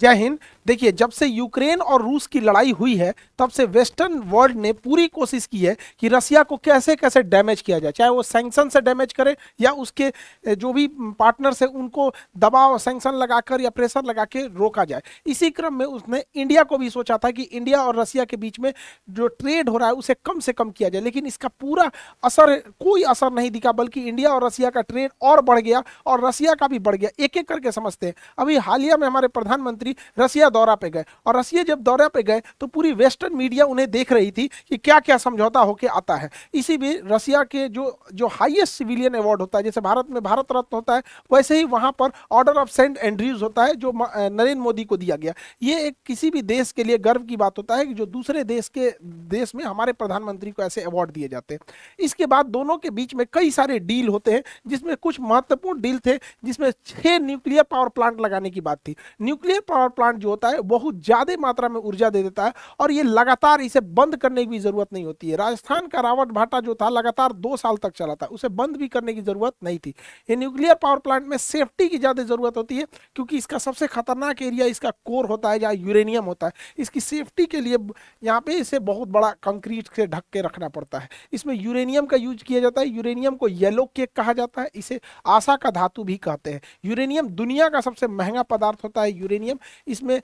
जय हिंद देखिए जब से यूक्रेन और रूस की लड़ाई हुई है तब से वेस्टर्न वर्ल्ड ने पूरी कोशिश की है कि रसिया को कैसे कैसे डैमेज किया जाए चाहे वो सैंक्शन से डैमेज करे या उसके जो भी पार्टनर्स है उनको दबाव सैंक्शन लगाकर या प्रेशर लगा के रोका जाए इसी क्रम में उसने इंडिया को भी सोचा था कि इंडिया और रसिया के बीच में जो ट्रेड हो रहा है उसे कम से कम किया जाए लेकिन इसका पूरा असर कोई असर नहीं दिखा बल्कि इंडिया और रसिया का ट्रेड और बढ़ गया और रसिया का भी बढ़ गया एक एक करके समझते हैं अभी हालिया में हमारे प्रधानमंत्री प्रधानमंत्री रसिया दौरा पे गए और रसिया जब दौरा पे गए तो पूरी वेस्टर्न मीडिया उन्हें देख रही थी कि क्या क्या समझौता होकर आता है इसी भी रसिया के जो जो हाइएस्ट सिविलियन अवार्ड होता है जैसे भारत में भारत रत्न होता है वैसे ही वहाँ पर ऑर्डर ऑफ सेंट एंड्रीज होता है जो नरेंद्र मोदी को दिया गया ये एक किसी भी देश के लिए गर्व की बात होता है कि जो दूसरे देश के देश में हमारे प्रधानमंत्री को ऐसे अवार्ड दिए जाते हैं इसके बाद दोनों के बीच में कई सारे डील होते हैं जिसमें कुछ महत्वपूर्ण डील थे जिसमें छह न्यूक्लियर पावर प्लांट लगाने की बात थी न्यूक्लियर पावर प्लांट जो होता है बहुत ज़्यादा मात्रा में ऊर्जा दे देता है और ये लगातार इसे बंद करने की ज़रूरत नहीं होती है राजस्थान का रावट भाटा जो था लगातार दो साल तक चला था उसे बंद भी करने की ज़रूरत नहीं थी ये न्यूक्लियर पावर प्लांट में सेफ्टी की ज़्यादा ज़रूरत होती है क्योंकि इसका सबसे खतरनाक एरिया इसका कोर होता है जहाँ यूरेनियम होता है इसकी सेफ्टी के लिए यहाँ पे इसे बहुत बड़ा कंक्रीट से ढक के रखना पड़ता है इसमें यूरेनियम का यूज किया जाता है यूरेनियम को येलो केक कहा जाता है इसे आशा का धातु भी कहते हैं यूरेनियम दुनिया का सबसे महंगा पदार्थ होता है यूरेनियम इसमें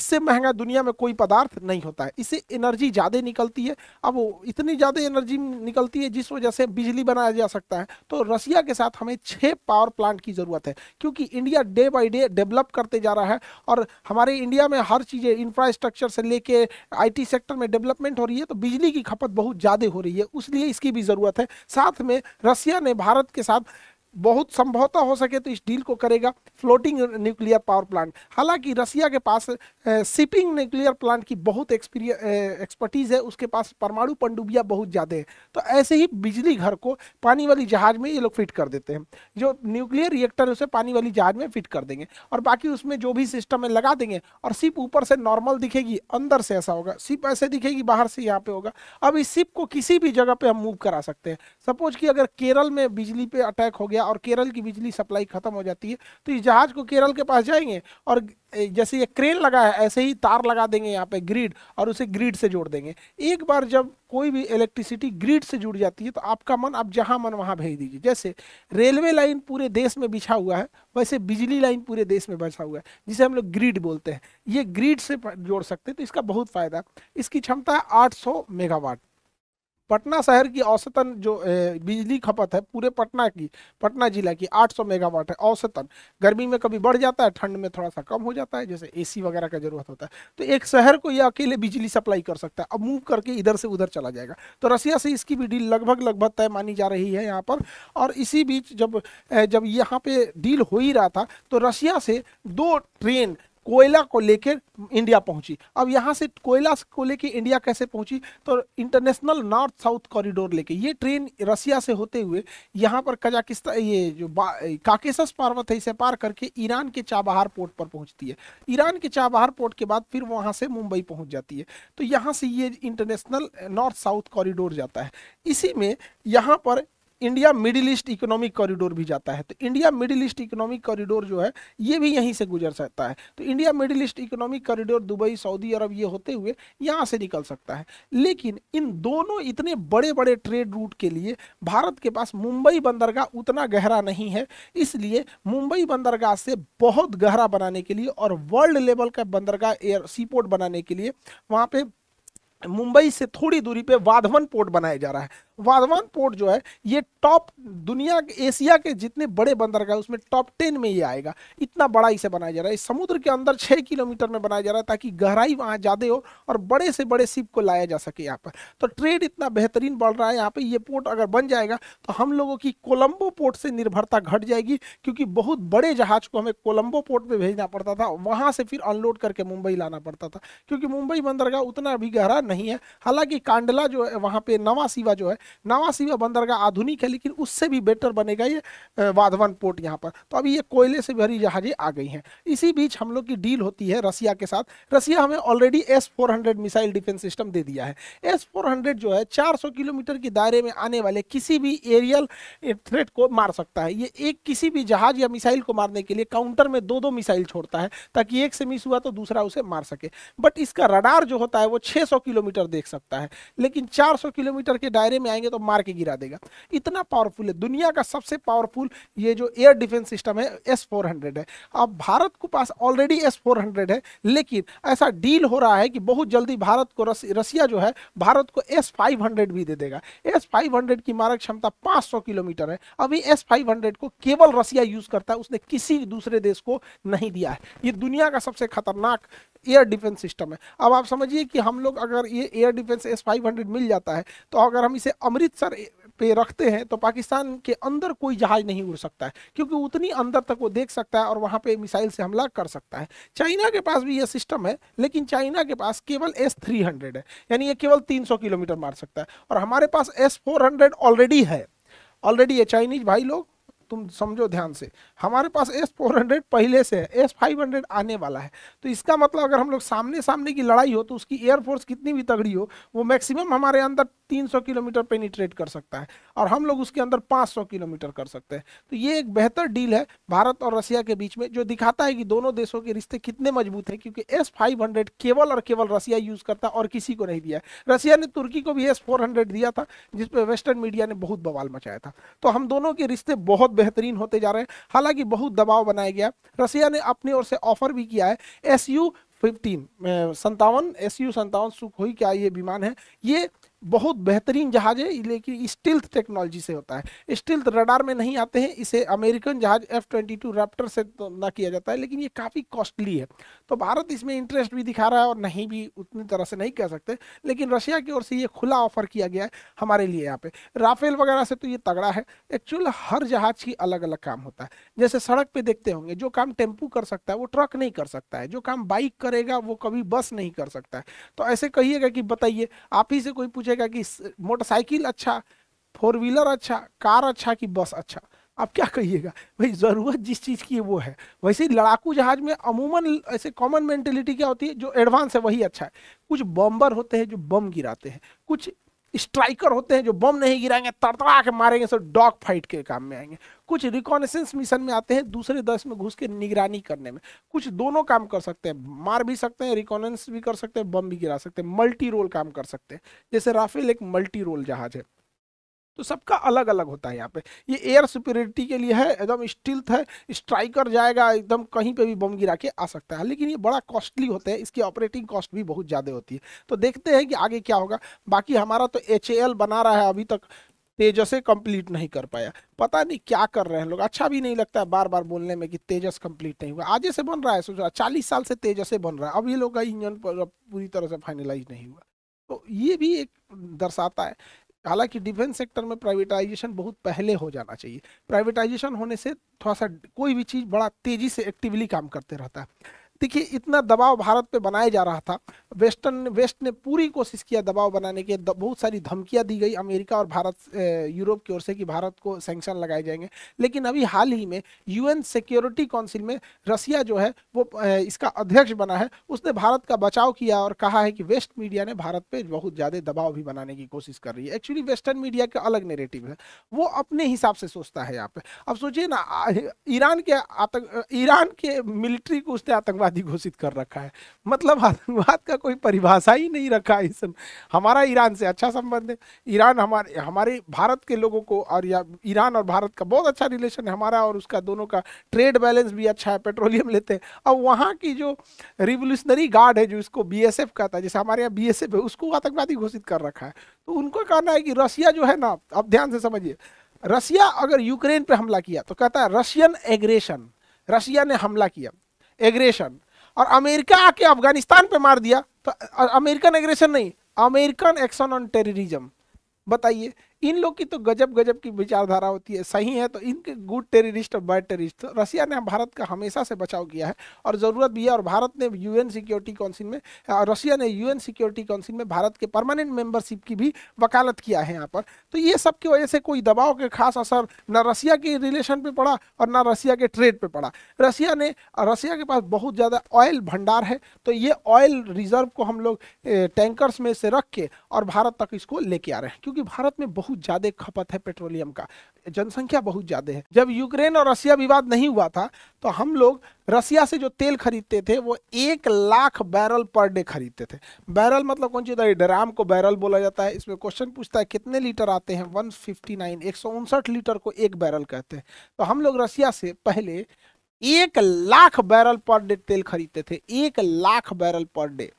इससे महंगा दुनिया में कोई पदार्थ नहीं होता है इससे एनर्जी ज़्यादा निकलती है अब इतनी ज़्यादा एनर्जी निकलती है जिस वजह से बिजली बनाया जा सकता है तो रसिया के साथ हमें छः पावर प्लांट की ज़रूरत है क्योंकि India day by day develop करते जा रहा है और हमारे इंडिया में हर चीज़ें इंफ्रास्ट्रक्चर से लेके आई सेक्टर में डेवलपमेंट हो रही है तो बिजली की खपत बहुत ज़्यादा हो रही है उसलिए इसकी भी ज़रूरत है साथ में रसिया ने भारत के साथ बहुत संभवतः हो सके तो इस डील को करेगा फ्लोटिंग न्यूक्लियर पावर प्लांट हालांकि रसिया के पास शिपिंग न्यूक्लियर प्लांट की बहुत एक्सपर्टीज़ है उसके पास परमाणु पंडुबिया बहुत ज़्यादा है तो ऐसे ही बिजली घर को पानी वाली जहाज में ये लोग फिट कर देते हैं जो न्यूक्लियर रिएक्टर है उसे पानी वाली जहाज में फिट कर देंगे और बाकी उसमें जो भी सिस्टम है लगा देंगे और सिप ऊपर से नॉर्मल दिखेगी अंदर से ऐसा होगा सिप ऐसे दिखेगी बाहर से यहाँ पे होगा अब इस सिप को किसी भी जगह पर हम मूव करा सकते हैं सपोज कि अगर केरल में बिजली पे अटैक हो गया गया और केरल की बिजली सप्लाई खत्म हो जाती है तो इस जहाज को केरल के पास जाएंगे और जैसे ये क्रेन लगा है ऐसे ही तार लगा देंगे यहाँ पे ग्रिड और उसे ग्रिड से जोड़ देंगे एक बार जब कोई भी इलेक्ट्रिसिटी ग्रिड से जुड़ जाती है तो आपका मन आप जहाँ मन वहाँ भेज दीजिए जैसे रेलवे लाइन पूरे देश में बिछा हुआ है वैसे बिजली लाइन पूरे देश में बिछा हुआ है जिसे हम लोग ग्रिड बोलते हैं ये ग्रिड से जोड़ सकते हैं तो इसका बहुत फ़ायदा इसकी क्षमता है आठ मेगावाट पटना शहर की औसतन जो बिजली खपत है पूरे पटना की पटना जिला की 800 मेगावाट है औसतन गर्मी में कभी बढ़ जाता है ठंड में थोड़ा सा कम हो जाता है जैसे एसी वगैरह का जरूरत होता है तो एक शहर को यह अकेले बिजली सप्लाई कर सकता है अब मूव करके इधर से उधर चला जाएगा तो रसिया से इसकी भी डील लगभग लगभग तय मानी जा रही है यहाँ पर और इसी बीच जब जब यहाँ पे डील हो ही रहा था तो रसिया से दो ट्रेन कोयला को लेकर इंडिया पहुंची अब यहाँ से कोयला को लेकर इंडिया कैसे पहुंची तो इंटरनेशनल नॉर्थ साउथ कॉरिडोर लेके ये ट्रेन रसिया से होते हुए यहाँ पर कजाकिस्तान ये जो काकेसस पर्वत है इसे पार करके ईरान के चाबहार पोर्ट पर पहुंचती है ईरान के चाबहार पोर्ट के बाद फिर वहाँ से मुंबई पहुँच जाती है तो यहाँ से ये इंटरनेशनल नॉर्थ साउथ कॉरिडोर जाता है इसी में यहाँ पर India Middle East economic corridor भी जाता है तो India Middle East economic corridor जो है ये भी यहीं से गुजर सकता है तो India Middle East economic corridor Dubai Saudi Arabia ये होते हुए यहाँ से निकल सकता है लेकिन इन दोनों इतने बड़े बड़े ट्रेड रूट के लिए भारत के पास मुंबई बंदरगाह उतना गहरा नहीं है इसलिए मुंबई बंदरगाह से बहुत गहरा बनाने के लिए और वर्ल्ड लेवल का बंदरगाह एयर सीपोर्ट बनाने के लिए वहाँ पर मुंबई से थोड़ी दूरी पे वाधवन पोर्ट बनाया जा रहा है वाधवन पोर्ट जो है ये टॉप दुनिया के एशिया के जितने बड़े बंदरगाह उसमें टॉप टेन में ये आएगा इतना बड़ा इसे बनाया जा रहा है समुद्र के अंदर छः किलोमीटर में बनाया जा रहा है ताकि गहराई वहाँ ज़्यादा हो और बड़े से बड़े शिप को लाया जा सके यहाँ पर तो ट्रेड इतना बेहतरीन बढ़ रहा है यहाँ पर ये पोर्ट अगर बन जाएगा तो हम लोगों की कोलम्बो पोर्ट से निर्भरता घट जाएगी क्योंकि बहुत बड़े जहाज़ को हमें कोलम्बो पोर्ट पर भेजना पड़ता था वहाँ से फिर अनलोड करके मुंबई लाना पड़ता था क्योंकि मुंबई बंदरगाह उतना भी गहरा नहीं है हालांकि कांडला जो है वहाँ पे सिवा जो है सिवा बंदरगाह आधुनिक है लेकिन उससे भी बेटर बनेगा ये वाधवन पोर्ट यहाँ पर तो अभी ये कोयले से भरी जहाज़ें आ गई हैं इसी बीच हम लोग की डील होती है रसिया के साथ रसिया हमें already S missile defence system दे दिया है एस जो है चार किलोमीटर के दायरे में आने वाले किसी भी एरियल थ्रेट को मार सकता है ये एक किसी भी जहाज या मिसाइल को मारने के लिए काउंटर में दो दो मिसाइल छोड़ता है ताकि एक से मिस हुआ तो दूसरा उसे मार सके बट इसका रडार जो होता है वो 600 किलो किलोमीटर देख सकता है लेकिन 400 किलोमीटर के दायरे में आएंगे तो मार के गिरा देगा इतना पावरफुल है दुनिया का सबसे पावरफुल ये जो एयर डिफेंस सिस्टम है एस है अब भारत के पास ऑलरेडी एस है लेकिन ऐसा डील हो रहा है कि बहुत जल्दी भारत को रसिया जो है भारत को एस भी दे देगा एस की मारक क्षमता 500 किलोमीटर है अभी एस को केवल रसिया यूज करता है उसने किसी दूसरे देश को नहीं दिया है ये दुनिया का सबसे खतरनाक एयर डिफेंस सिस्टम है अब आप समझिए कि हम लोग अगर ये एयर डिफेंस एस फाइव मिल जाता है तो अगर हम इसे अमृतसर पे रखते हैं तो पाकिस्तान के अंदर कोई जहाज नहीं उड़ सकता है क्योंकि उतनी अंदर तक वो देख सकता है और वहाँ पे मिसाइल से हमला कर सकता है चाइना के पास भी ये सिस्टम है लेकिन चाइना के पास केवल एस थ्री हंड्रेड है यानी ये केवल तीन सौ किलोमीटर मार सकता है और हमारे पास एस फोर हंड्रेड ऑलरेडी है ऑलरेडी ये चाइनीज भाई लोग तुम समझो ध्यान से हमारे पास एस फोर हंड्रेड पहले से है एस फाइव हंड्रेड आने वाला है तो इसका मतलब अगर हम लोग सामने सामने की लड़ाई हो तो उसकी एयरफोर्स कितनी भी तगड़ी हो वो मैक्सिमम हमारे अंदर 300 किलोमीटर पेनिट्रेट कर सकता है और हम लोग उसके अंदर 500 किलोमीटर कर सकते हैं तो ये एक बेहतर डील है भारत और रसिया के बीच में जो दिखाता है कि दोनों देशों के रिश्ते कितने मजबूत हैं क्योंकि एस फाइव हंड्रेड केवल और केवल रसिया यूज़ करता और किसी को नहीं दिया रसिया ने तुर्की को भी एस फोर हंड्रेड दिया था जिसपे वेस्टर्न मीडिया ने बहुत बवाल मचाया था तो हम दोनों के रिश्ते बहुत बेहतरीन होते जा रहे हैं हालांकि बहुत दबाव बनाया गया रसिया ने अपनी ओर से ऑफर भी किया है एस यू फिफ्टीन संतावन एस यू संतावन सुखोई का ये विमान है ये बहुत बेहतरीन जहाज है लेकिन स्टिल्थ टेक्नोलॉजी से होता है स्टिल्थ रडार में नहीं आते हैं इसे अमेरिकन जहाज एफ ट्वेंटी टू रैप्टर से तो ना किया जाता है लेकिन ये काफ़ी कॉस्टली है तो भारत इसमें इंटरेस्ट भी दिखा रहा है और नहीं भी उतनी तरह से नहीं कह सकते लेकिन रशिया की ओर से ये खुला ऑफर किया गया है हमारे लिए यहाँ पे राफेल वगैरह से तो ये तगड़ा है एक्चुअल हर जहाज की अलग अलग काम होता है जैसे सड़क पर देखते होंगे जो काम टेम्पू कर सकता है वो ट्रक नहीं कर सकता है जो काम बाइक करेगा वो कभी बस नहीं कर सकता है तो ऐसे कहिएगा कि बताइए आप ही से कोई पूछे सोचेगा कि मोटरसाइकिल अच्छा फोर व्हीलर अच्छा कार अच्छा कि बस अच्छा आप क्या कहिएगा भाई ज़रूरत जिस चीज़ की है वो है वैसे ही लड़ाकू जहाज़ में अमूमन ऐसे कॉमन मेंटेलिटी क्या होती है जो एडवांस है वही अच्छा है कुछ बॉम्बर होते हैं जो बम गिराते हैं कुछ स्ट्राइकर होते हैं जो बम नहीं गिराएंगे तड़तड़ा के मारेंगे सर डॉग फाइट के काम में आएंगे कुछ रिकॉनेसेंस मिशन में आते हैं दूसरे दस में घुस के निगरानी करने में कुछ दोनों काम कर सकते हैं मार भी सकते हैं रिकॉनेंस भी कर सकते हैं बम भी गिरा सकते हैं मल्टी रोल काम कर सकते हैं जैसे राफेल एक मल्टी रोल जहाज है तो सबका अलग अलग होता है यहाँ पे ये एयर सुपेरिटी के लिए है एकदम स्टिल्थ है स्ट्राइकर जाएगा एकदम कहीं पे भी बम गिरा के आ सकता है लेकिन ये बड़ा कॉस्टली होता है इसकी ऑपरेटिंग कॉस्ट भी बहुत ज़्यादा होती है तो देखते हैं कि आगे क्या होगा बाकी हमारा तो एच बना रहा है अभी तक तेजस कंप्लीट नहीं कर पाया पता नहीं क्या कर रहे हैं लोग अच्छा भी नहीं लगता है बार बार बोलने में कि तेजस कंप्लीट नहीं हुआ आजे से बन रहा है सोच रहा चालीस साल से तेजस बन रहा है अब ये लोग का इंजन पूरी तरह से फाइनलाइज नहीं हुआ तो ये भी एक दर्शाता है हालांकि डिफेंस सेक्टर में प्राइवेटाइजेशन बहुत पहले हो जाना चाहिए प्राइवेटाइजेशन होने से थोड़ा सा कोई भी चीज़ बड़ा तेज़ी से एक्टिवली काम करते रहता है देखिए इतना दबाव भारत पे बनाया जा रहा था वेस्टर्न वेस्ट ने पूरी कोशिश किया दबाव बनाने के बहुत सारी धमकियां दी गई अमेरिका और भारत यूरोप की ओर से कि भारत को सेंक्शन लगाए जाएंगे लेकिन अभी हाल ही में यूएन सिक्योरिटी काउंसिल में रसिया जो है वो इसका अध्यक्ष बना है उसने भारत का बचाव किया और कहा है कि वेस्ट मीडिया ने भारत पर बहुत ज़्यादा दबाव भी बनाने की कोशिश कर रही है एक्चुअली वेस्टर्न मीडिया का अलग नेरेटिव है वो अपने हिसाब से सोचता है यहाँ पे अब सोचिए ना ईरान के आतंक ईरान के मिलिट्री को उसने आतंकवाद आतंकवादी घोषित कर रखा है मतलब आतंकवाद का कोई परिभाषा ही नहीं रखा है इसमें हमारा ईरान से अच्छा संबंध है ईरान हमारे हमारे भारत के लोगों को और या ईरान और भारत का बहुत अच्छा रिलेशन है हमारा और उसका दोनों का ट्रेड बैलेंस भी अच्छा है पेट्रोलियम लेते हैं और वहाँ की जो रिवोल्यूशनरी गार्ड है जो इसको बी एस एफ कहता है जैसे हमारे यहाँ बी एस एफ है उसको आतंकवादी घोषित कर रखा है तो उनका कहना है कि रशिया जो है ना अब ध्यान से समझिए रशिया अगर यूक्रेन पर हमला किया तो कहता है रशियन एग्रेशन रशिया ने हमला किया एग्रेशन और अमेरिका आके अफगानिस्तान पे मार दिया तो अमेरिकन एग्रेशन नहीं अमेरिकन एक्शन ऑन टेररिज्म बताइए इन लोग की तो गजब गजब की विचारधारा होती है सही है तो इनके गुड टेररिस्ट और बैड टेररिस्ट रशिया रसिया ने भारत का हमेशा से बचाव किया है और ज़रूरत भी है और भारत ने यूएन सिक्योरिटी काउंसिल में रशिया ने यूएन सिक्योरिटी काउंसिल में भारत के परमानेंट मेंबरशिप की भी वकालत किया है यहाँ पर तो ये सब की वजह से कोई दबाव के खास असर न रसिया के रिलेशन पर पड़ा और न रसिया के ट्रेड पर पड़ा रसिया ने रसिया के पास बहुत ज़्यादा ऑयल भंडार है तो ये ऑयल रिजर्व को हम लोग टैंकर्स में से रख के और भारत तक इसको लेके आ रहे हैं क्योंकि भारत में बहुत बहुत ज्यादा खपत है पेट्रोलियम का जनसंख्या बहुत ज्यादा है जब यूक्रेन और रशिया विवाद नहीं हुआ था तो हम लोग रशिया से जो तेल खरीदते थे वो एक लाख बैरल पर डे खरीदते थे बैरल मतलब कौन चीज़ ड्राम को बैरल बोला जाता है इसमें क्वेश्चन पूछता है कितने लीटर आते हैं वन फिफ्टी लीटर को एक बैरल कहते हैं तो हम लोग रसिया से पहले एक लाख बैरल पर डे तेल खरीदते थे एक लाख बैरल पर डे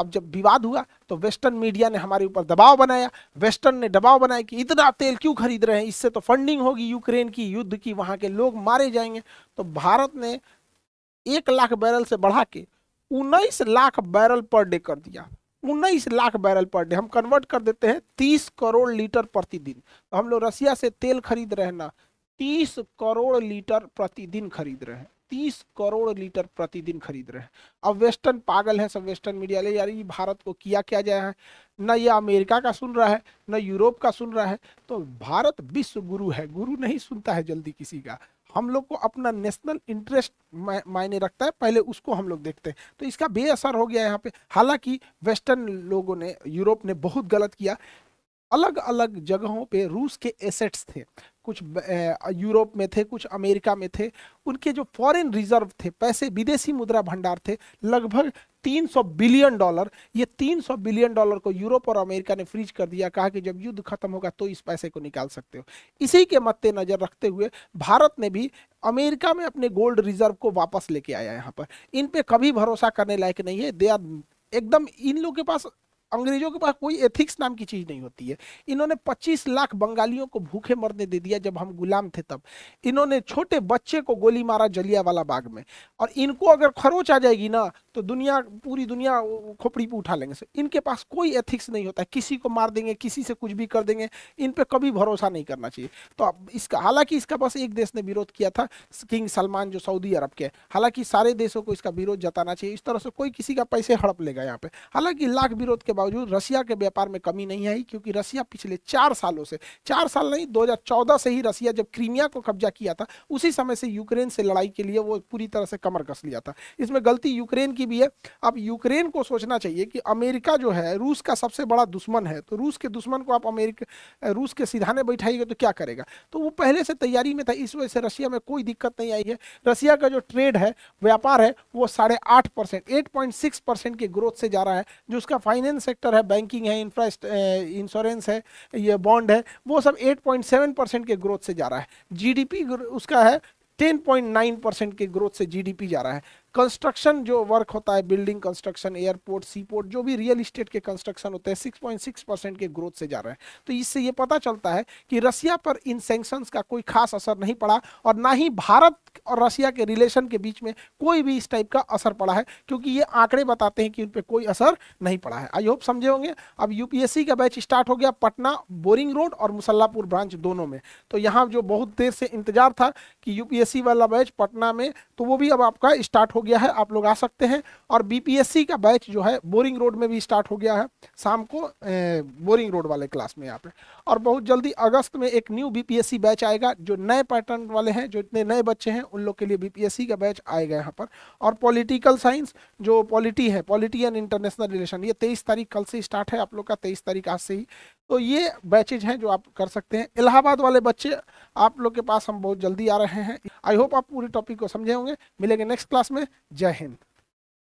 अब जब विवाद हुआ तो वेस्टर्न मीडिया ने हमारे ऊपर दबाव बनाया वेस्टर्न ने दबाव बनाया कि इतना तेल क्यों खरीद रहे हैं इससे तो फंडिंग होगी यूक्रेन की युद्ध की वहां के लोग मारे जाएंगे तो भारत ने एक लाख बैरल से बढ़ा के उन्नीस लाख बैरल पर डे कर दिया उन्नीस लाख बैरल पर डे हम कन्वर्ट कर देते हैं तीस करोड़ लीटर प्रतिदिन तो हम लोग रसिया से तेल खरीद रहे ना तीस करोड़ लीटर प्रतिदिन खरीद रहे हैं तीस करोड़ लीटर प्रतिदिन खरीद रहे हैं अब वेस्टर्न पागल है सब वेस्टर्न मीडिया ले यार ये भारत को किया क्या जाए है न ये अमेरिका का सुन रहा है न यूरोप का सुन रहा है तो भारत विश्व गुरु है गुरु नहीं सुनता है जल्दी किसी का हम लोग को अपना नेशनल इंटरेस्ट मायने रखता है पहले उसको हम लोग देखते हैं तो इसका बेअसर हो गया यहाँ पे हालांकि वेस्टर्न लोगों ने यूरोप ने बहुत गलत किया अलग अलग जगहों पे रूस के एसेट्स थे कुछ यूरोप में थे कुछ अमेरिका में थे उनके जो फॉरेन रिजर्व थे पैसे विदेशी मुद्रा भंडार थे लगभग 300 बिलियन डॉलर ये 300 बिलियन डॉलर को यूरोप और अमेरिका ने फ्रीज कर दिया कहा कि जब युद्ध खत्म होगा तो इस पैसे को निकाल सकते हो इसी के मद्देनजर रखते हुए भारत ने भी अमेरिका में अपने गोल्ड रिजर्व को वापस लेके आया यहाँ पर इन पर कभी भरोसा करने लायक नहीं है दे आर एकदम इन लोग के पास अंग्रेजों के पास कोई एथिक्स नाम की चीज़ नहीं होती है इन्होंने 25 लाख बंगालियों को भूखे मरने दे दिया जब हम गुलाम थे तब इन्होंने छोटे बच्चे को गोली मारा जलिया वाला बाग में और इनको अगर खरोच आ जाएगी ना तो दुनिया पूरी दुनिया खोपड़ी पर उठा लेंगे इनके पास कोई एथिक्स नहीं होता है किसी को मार देंगे किसी से कुछ भी कर देंगे इन पर कभी भरोसा नहीं करना चाहिए तो इसका हालांकि इसका बस एक देश ने विरोध किया था किंग सलमान जो सऊदी अरब के हालांकि सारे देशों को इसका विरोध जताना चाहिए इस तरह से कोई किसी का पैसे हड़प लेगा यहाँ पे हालांकि लाख विरोध के बावजूद रसिया के व्यापार में कमी नहीं आई क्योंकि रसिया पिछले चार सालों से चार साल नहीं 2014 से ही रसिया जब क्रीमिया को कब्जा किया था उसी समय से यूक्रेन से लड़ाई के लिए वो पूरी तरह से कमर कस लिया था इसमें गलती यूक्रेन की भी है अब यूक्रेन को सोचना चाहिए कि अमेरिका जो है रूस का सबसे बड़ा दुश्मन है तो रूस के दुश्मन को आप अमेरिका रूस के सिधाने बैठाइएगा तो क्या करेगा तो वो पहले से तैयारी में था इस वजह से रसिया में कोई दिक्कत नहीं आई है रसिया का जो ट्रेड है व्यापार है वो साढ़े आठ percent eight point six percent की ग्रोथ से जा रहा है जो उसका फाइनेंस सेक्टर है बैंकिंग है इंफ्रास्ट इंश्योरेंस है ये बॉन्ड है वो सब 8.7 परसेंट के ग्रोथ से जा रहा है जीडीपी उसका है 10.9 परसेंट के ग्रोथ से जीडीपी जा रहा है कंस्ट्रक्शन जो वर्क होता है बिल्डिंग कंस्ट्रक्शन एयरपोर्ट सीपोर्ट जो भी रियल इस्टेट के कंस्ट्रक्शन होते हैं 6.6 परसेंट के ग्रोथ से जा रहे हैं तो इससे ये पता चलता है कि रसिया पर इन सेंक्शंस का कोई खास असर नहीं पड़ा और ना ही भारत और रसिया के रिलेशन के बीच में कोई भी इस टाइप का असर पड़ा है क्योंकि ये आंकड़े बताते हैं कि उन पर कोई असर नहीं पड़ा है आई होप समझे होंगे अब यूपीएससी का बैच स्टार्ट हो गया पटना बोरिंग रोड और मुसल्लापुर ब्रांच दोनों में तो यहाँ जो बहुत देर से इंतजार था कि यूपीएससी वाला बैच पटना में तो वो भी अब आपका स्टार्ट हो गया है आप लोग आ सकते हैं और बीपीएससी का बैच जो है बोरिंग रोड में भी स्टार्ट हो गया है शाम को ए, बोरिंग रोड वाले क्लास में यहाँ पे और बहुत जल्दी अगस्त में एक न्यू बीपीएससी बैच आएगा जो नए पैटर्न वाले हैं जो इतने नए बच्चे हैं उन लोग के लिए बी का बैच आएगा यहाँ पर और पॉलिटिकल साइंस जो पॉलिटी है पॉलिटी एंड इंटरनेशनल रिलेशन ये तेईस तारीख कल से स्टार्ट है आप लोग का तेईस तारीख आज से ही तो ये बैचेज हैं जो आप कर सकते हैं इलाहाबाद वाले बच्चे आप लोग के पास हम बहुत जल्दी आ रहे हैं आई होप आप पूरी टॉपिक को समझे होंगे मिलेंगे नेक्स्ट क्लास में जय हिंद